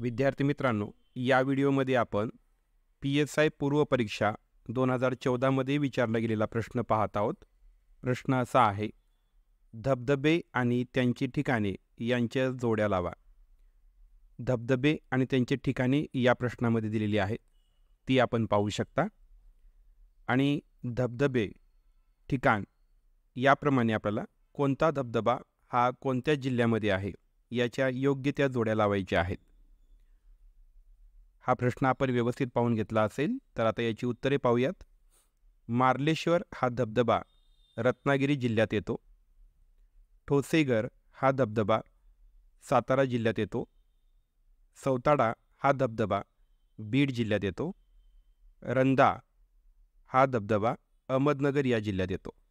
विद्यार्थी मित्रांनो या व्हिडिओमध्ये आपण पी एस आय पूर्वपरीक्षा दोन हजार चौदामध्ये विचारला गेलेला प्रश्न पाहत आहोत प्रश्न असा आहे धबधबे आणि त्यांची ठिकाणे यांच्या जोड्या लावा धबधबे आणि त्यांची ठिकाणे या प्रश्नामध्ये दिलेली आहेत ती आपण पाहू शकता आणि धबधबे ठिकाण याप्रमाणे आपल्याला कोणता धबधबा हा कोणत्या जिल्ह्यामध्ये आहे याच्या योग्य त्या जोड्या लावायच्या आहेत हा प्रश्न आपण व्यवस्थित पाहून घेतला असेल तर आता याची उत्तरे पाहूयात मार्लेश्वर हा धबधबा रत्नागिरी जिल्ह्यात येतो ठोसेगर हा धबधबा सातारा जिल्ह्यात येतो सौताडा हा धबधबा बीड जिल्ह्यात येतो रंदा हा धबधबा अहमदनगर या जिल्ह्यात येतो